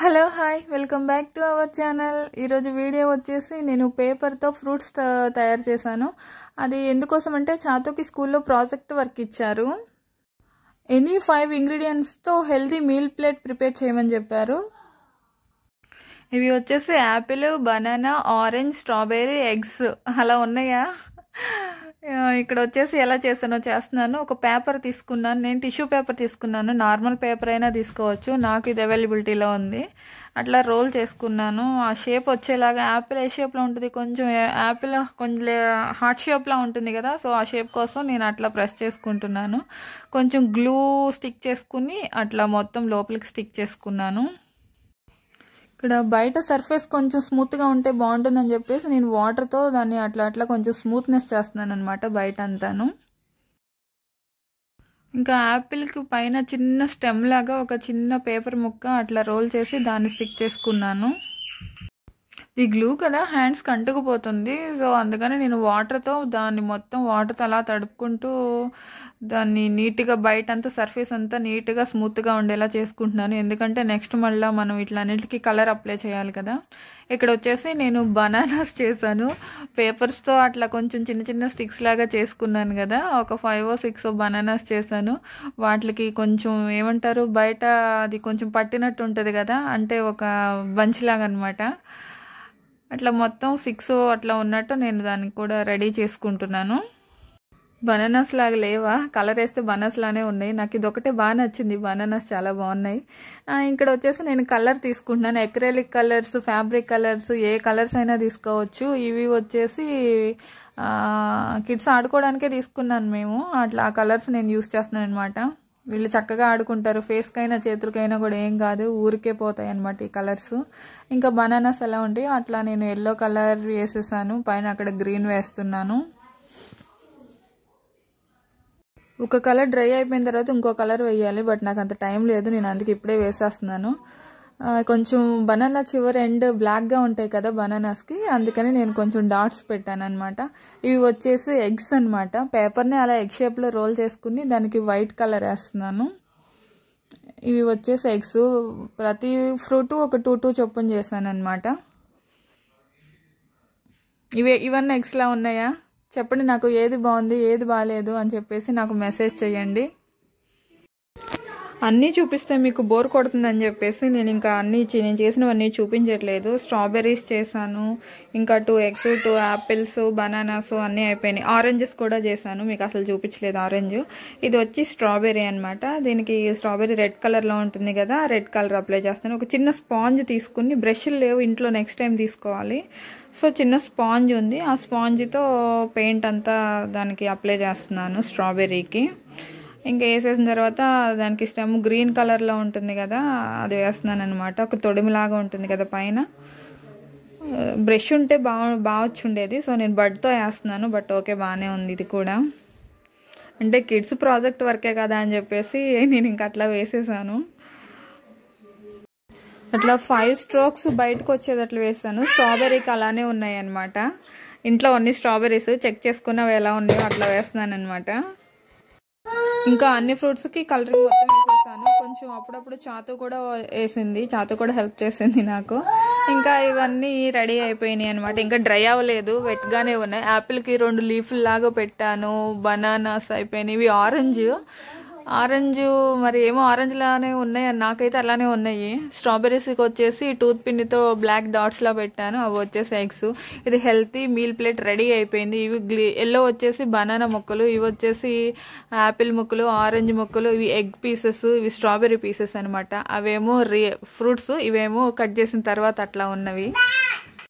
hello hi welcome back to our channel ఈరోజు video వచ్చేసి నేను పేపర్తో ఫ్రూట్స్ తయారు చేశాను అది ఎందుకోసం అంటే చాతోకి స్కూల్లో ప్రాజెక్ట్ వర్క్ ఇచ్చారు ఎనీ ఫైవ్ ఇంగ్రీడియంట్స్తో హెల్దీ మీల్ ప్లేట్ ప్రిపేర్ చేయమని చెప్పారు ఇవి వచ్చేసి apple banana orange strawberry eggs అలా ఉన్నాయా ఇక్కడ వచ్చేసి ఎలా చేస్తానో చేస్తున్నాను ఒక పేపర్ తీసుకున్నాను నేను టిష్యూ పేపర్ తీసుకున్నాను నార్మల్ పేపర్ అయినా తీసుకోవచ్చు నాకు ఇది అవైలబిలిటీలో ఉంది అట్లా రోల్ చేసుకున్నాను ఆ షేప్ వచ్చేలాగా యాపిల్ ఏ షేప్లో ఉంటుంది కొంచెం యాపిల్ కొంచెం హార్ట్ షేప్లో ఉంటుంది కదా సో ఆ షేప్ కోసం నేను అట్లా ప్రెస్ చేసుకుంటున్నాను కొంచెం గ్లూ స్టిక్ చేసుకుని అట్లా మొత్తం లోపలికి స్టిక్ చేసుకున్నాను ఇక్కడ బయట సర్ఫేస్ కొంచెం స్మూత్గా ఉంటే బాగుంటుందని చెప్పేసి నేను వాటర్తో దాన్ని అట్లా అట్లా కొంచెం స్మూత్నెస్ చేస్తున్నాను అనమాట బయట అంతాను ఇంకా యాపిల్కి పైన చిన్న స్టెమ్ లాగా ఒక చిన్న పేపర్ ముక్క అట్లా రోల్ చేసి దాన్ని స్టిక్ చేసుకున్నాను ఈ గ్లూ కదా హ్యాండ్స్కి అంటుకుపోతుంది సో అందుకని నేను వాటర్తో దాన్ని మొత్తం వాటర్తో అలా తడుపుకుంటూ దాన్ని నీట్గా బయట అంతా సర్ఫేస్ అంతా నీట్గా స్మూత్గా ఉండేలా చేసుకుంటున్నాను ఎందుకంటే నెక్స్ట్ మళ్ళీ మనం ఇట్లన్నిటికీ కలర్ అప్లై చేయాలి కదా ఇక్కడ వచ్చేసి నేను బనానాస్ చేశాను పేపర్స్తో అట్లా కొంచెం చిన్న చిన్న స్టిక్స్ లాగా చేసుకున్నాను కదా ఒక ఫైవ్ సిక్స్ బనానాస్ చేశాను వాటికి కొంచెం ఏమంటారు బయట అది కొంచెం పట్టినట్టు ఉంటుంది కదా అంటే ఒక బంచ్ లాగా అనమాట అట్లా మొత్తం సిక్స్ అట్లా ఉన్నట్టు నేను దాన్ని కూడా రెడీ చేసుకుంటున్నాను బనానాస్ లాగా లేవా కలర్ వేస్తే బనానాస్ లానే ఉన్నాయి నాకు ఇది ఒకటే బాగా నచ్చింది బనానాస్ చాలా బాగున్నాయి ఇక్కడ వచ్చేసి నేను కలర్ తీసుకుంటున్నాను ఎక్రేలిక్ కలర్స్ ఫ్యాబ్రిక్ కలర్స్ ఏ కలర్స్ అయినా తీసుకోవచ్చు ఇవి వచ్చేసి కిడ్స్ ఆడుకోవడానికే తీసుకున్నాను మేము అట్లా ఆ కలర్స్ నేను యూస్ చేస్తున్నాను అనమాట వీళ్ళు చక్కగా ఆడుకుంటారు ఫేస్కైనా చేతులకైనా కూడా ఏం కాదు ఊరికే పోతాయి అనమాట ఈ కలర్స్ ఇంకా బనానాస్ ఎలా ఉంటాయి అట్లా నేను ఎల్లో కలర్ వేసేసాను పైన అక్కడ గ్రీన్ వేస్తున్నాను ఒక కలర్ డ్రై అయిపోయిన తర్వాత ఇంకో కలర్ వేయాలి బట్ నాకు అంత టైం లేదు నేను అందుకే ఇప్పుడే వేసేస్తున్నాను కొంచెం బనానా చివరి ఎండ్ బ్లాక్గా ఉంటాయి కదా బనానాస్కి అందుకని నేను కొంచెం డాట్స్ పెట్టాను అనమాట ఇవి వచ్చేసి ఎగ్స్ అనమాట పేపర్ని అలా ఎగ్ షేప్లో రోల్ చేసుకుని దానికి వైట్ కలర్ వేస్తున్నాను ఇవి వచ్చేసి ఎగ్స్ ప్రతి ఫ్రూట్ ఒక టూ టూ చొప్పున చేశాను అనమాట ఇవే ఇవన్నీ ఎగ్స్లా ఉన్నాయా చెప్పండి నాకు ఏది బాగుంది ఏది బాగాలేదు అని చెప్పేసి నాకు మెసేజ్ చేయండి అన్నీ చూపిస్తే మీకు బోర్ కొడుతుందని చెప్పేసి నేను ఇంకా అన్నీ నేను చేసినవన్నీ చూపించట్లేదు స్ట్రాబెర్రీస్ చేశాను ఇంకా two eggs two apples bananas అన్నీ అయిపోయినాయి ఆరెంజెస్ కూడా చేశాను మీకు అసలు చూపించలేదు ఆరెంజ్ ఇది వచ్చి స్ట్రాబెర్రీ అనమాట దీనికి స్ట్రాబెర్రీ రెడ్ కలర్లో ఉంటుంది కదా రెడ్ కలర్ అప్లై చేస్తాను ఒక చిన్న స్పాంజ్ తీసుకుని బ్రష్లు లేవు ఇంట్లో నెక్స్ట్ టైం తీసుకోవాలి సో చిన్న స్పాంజ్ ఉంది ఆ స్పాంజ్తో పెయింట్ అంతా దానికి అప్లై చేస్తున్నాను స్ట్రాబెర్రీకి ఇంకా వేసేసిన తర్వాత దానికి స్టెమ్ గ్రీన్ కలర్లో ఉంటుంది కదా అది వేస్తున్నాను అనమాట ఒక తొడిమిలాగా ఉంటుంది కదా పైన బ్రష్ ఉంటే బా బావచ్చుండేది సో నేను బడ్తో వేస్తున్నాను బట్ ఓకే బాగానే ఉంది ఇది కూడా అంటే కిడ్స్ ప్రాజెక్ట్ వర్కే కదా అని చెప్పేసి నేను ఇంక అట్లా వేసేసాను అట్లా ఫైవ్ స్ట్రోక్స్ బయటకు అట్లా వేసాను స్ట్రాబెర్రీకి అలానే ఉన్నాయి అనమాట ఇంట్లో అన్ని స్ట్రాబెర్రీస్ చెక్ చేసుకున్నవి ఎలా ఉన్నాయో అట్లా వేస్తున్నాను అనమాట ఇంకా అన్ని ఫ్రూట్స్కి కలరింగ్ మొత్తం వేసేసాను కొంచెం అప్పుడప్పుడు చాతు కూడా వేసింది చాతు కూడా హెల్ప్ చేసింది నాకు ఇంకా ఇవన్నీ రెడీ అయిపోయినాయి అనమాట ఇంకా డ్రై అవ్వలేదు వెట్గానే ఉన్నాయి యాపిల్కి రెండు లీఫ్ లాగా పెట్టాను బనానాస్ అయిపోయినాయి ఇవి ఆరెంజ్ ఆరెంజ్ మరి ఏమో ఆరెంజ్ లానే ఉన్నాయి నాకైతే అలానే ఉన్నాయి స్ట్రాబెర్రీస్కి వచ్చేసి టూత్ పిన్నితో బ్లాక్ డాట్స్లా పెట్టాను అవి వచ్చేసి ఎగ్స్ ఇది హెల్తీ మీల్ ప్లేట్ రెడీ అయిపోయింది ఇవి ఎల్లో వచ్చేసి బనానా ముక్కలు ఇవి వచ్చేసి యాపిల్ ముక్కలు ఆరెంజ్ ముక్కలు ఇవి ఎగ్ పీసెస్ ఇవి స్ట్రాబెర్రీ పీసెస్ అనమాట అవేమో రే ఫ్రూట్స్ ఇవేమో కట్ చేసిన తర్వాత అట్లా ఉన్నవి